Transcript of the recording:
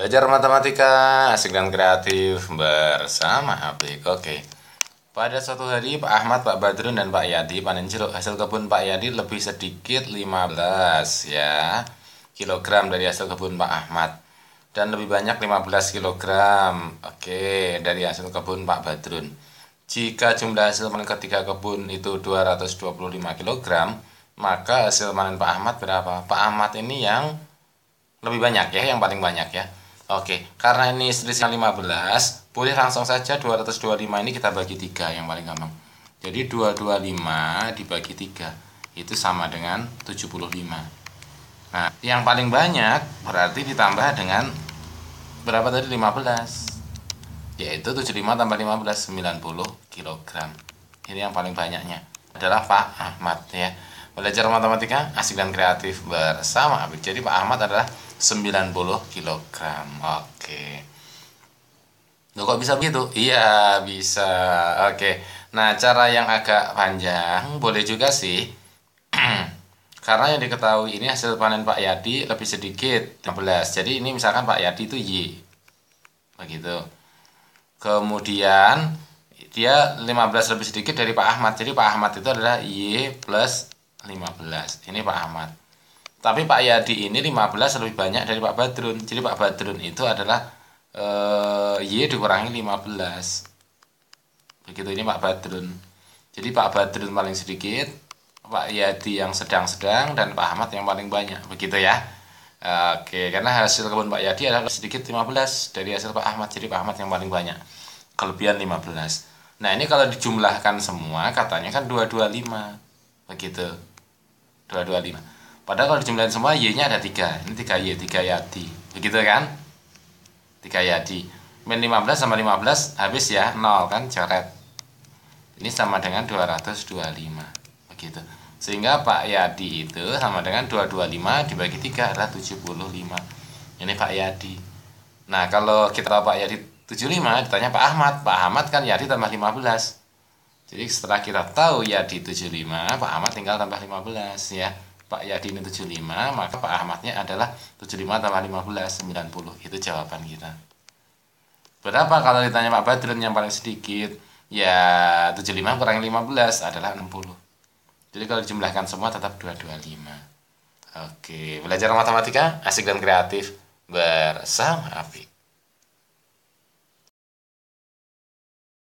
Belajar matematika asik dan kreatif bersama HP Oke. Pada suatu hari Pak Ahmad, Pak Badrun, dan Pak Yadi panen jeruk hasil kebun Pak Yadi lebih sedikit 15 ya kilogram dari hasil kebun Pak Ahmad dan lebih banyak 15 kilogram oke dari hasil kebun Pak Badrun. Jika jumlah hasil panen ketiga kebun itu 225 kilogram, maka hasil panen Pak Ahmad berapa? Pak Ahmad ini yang lebih banyak ya, yang paling banyak ya Oke, karena ini selisihnya 15, boleh langsung saja 225 ini kita bagi 3 yang paling gampang. Jadi 225 dibagi 3 itu sama dengan 75. Nah, yang paling banyak berarti ditambah dengan berapa tadi 15. Yaitu 75 tambah 15 90 kg. Ini yang paling banyaknya adalah Pak Ahmad ya. Belajar matematika asik dan kreatif bersama Abik. Jadi Pak Ahmad adalah 90 kg. Oke. Loh kok bisa begitu? Iya, bisa. Oke. Nah, cara yang agak panjang boleh juga sih. Karena yang diketahui ini hasil panen Pak Yadi lebih sedikit 16. Jadi ini misalkan Pak Yadi itu Y. Begitu. Kemudian dia 15 lebih sedikit dari Pak Ahmad. Jadi Pak Ahmad itu adalah Y plus 15 ini Pak Ahmad tapi Pak Yadi ini 15 lebih banyak dari Pak Badrun jadi Pak Badrun itu adalah eh, Y dikurangi 15 begitu ini Pak Badrun jadi Pak Badrun paling sedikit Pak Yadi yang sedang-sedang dan Pak Ahmad yang paling banyak begitu ya Oke, karena hasil kebun Pak Yadi adalah sedikit 15 dari hasil Pak Ahmad, jadi Pak Ahmad yang paling banyak. Kelebihan 15. Nah, ini kalau dijumlahkan semua katanya kan 225. Begitu. 225 padahal kalau dijumlahin semua y nya ada 3 ini 3 y 3 yadi begitu kan 3 yadi min 15 sama 15 habis ya 0 kan coret ini sama dengan 225 begitu sehingga Pak Yadi itu sama dengan 225 dibagi 3 adalah 75 ini Pak Yadi nah kalau kita tahu Pak Yadi 75 ditanya Pak Ahmad Pak Ahmad kan Yadi tambah 15 jadi setelah kita tahu ya Yadi 75, Pak Ahmad tinggal tambah 15 ya. Pak Yadi ini 75, maka Pak Ahmadnya adalah 75 tambah 15, 90. Itu jawaban kita. Berapa kalau ditanya Pak Badrun yang paling sedikit? Ya 75 kurang 15 adalah 60. Jadi kalau dijumlahkan semua tetap 225. Oke, belajar matematika asik dan kreatif bersama Apik.